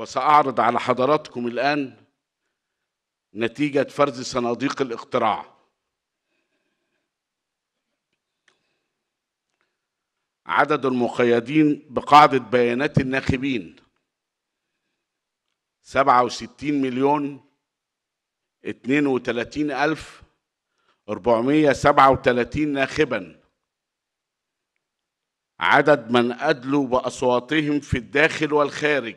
وسأعرض على حضراتكم الآن نتيجة فرز صناديق الاقتراع عدد المقيدين بقاعدة بيانات الناخبين 67 مليون 32 ألف 437 ناخبا عدد من أدلوا بأصواتهم في الداخل والخارج